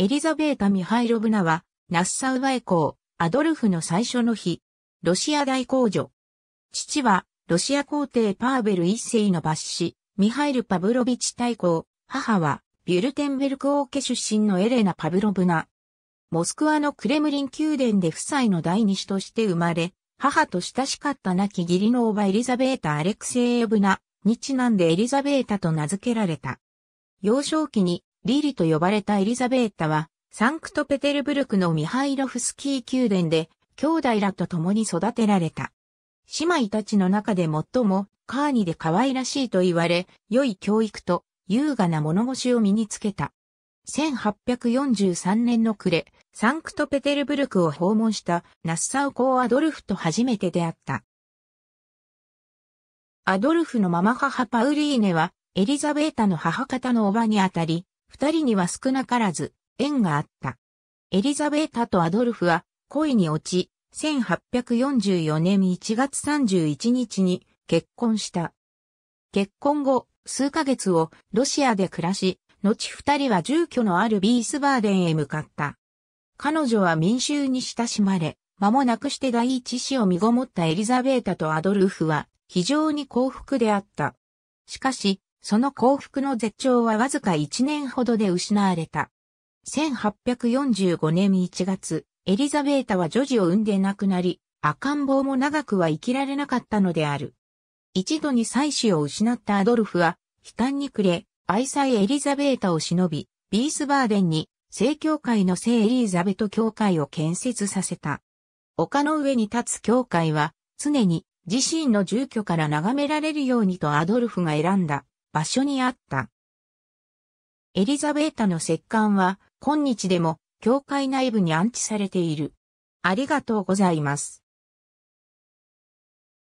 エリザベータ・ミハイロブナは、ナッサウワエ公、アドルフの最初の日、ロシア大公女。父は、ロシア皇帝パーベル一世の抜子、ミハイル・パブロビチ大公、母は、ビュルテンベルク王家出身のエレナ・パブロブナ。モスクワのクレムリン宮殿で夫妻の第二子として生まれ、母と親しかった亡き義理のおばエリザベータ・アレクセイエブナにちなんでエリザベータと名付けられた。幼少期にリリと呼ばれたエリザベータは、サンクトペテルブルクのミハイロフスキー宮殿で、兄弟らと共に育てられた。姉妹たちの中で最も、カーニで可愛らしいと言われ、良い教育と優雅な物腰を身につけた。1843年の暮れ、サンクトペテルブルクを訪問したナッサウ公アドルフと初めて出会った。アドルフのママ母パウリーネは、エリザベータの母方のおばにあたり、二人には少なからず縁があった。エリザベータとアドルフは恋に落ち、1844年1月31日に結婚した。結婚後、数ヶ月をロシアで暮らし、後二人は住居のあるビースバーデンへ向かった。彼女は民衆に親しまれ、間もなくして第一子を身ごもったエリザベータとアドルフは非常に幸福であった。しかし、その幸福の絶頂はわずか1年ほどで失われた。1845年1月、エリザベータは女児を産んで亡くなり、赤ん坊も長くは生きられなかったのである。一度に妻子を失ったアドルフは、悲嘆に暮れ、愛妻エリザベータを忍び、ビースバーデンに、正教会の聖エリザベト教会を建設させた。丘の上に立つ教会は、常に自身の住居から眺められるようにとアドルフが選んだ場所にあった。エリザベータの石棺は今日でも教会内部に安置されている。ありがとうございます。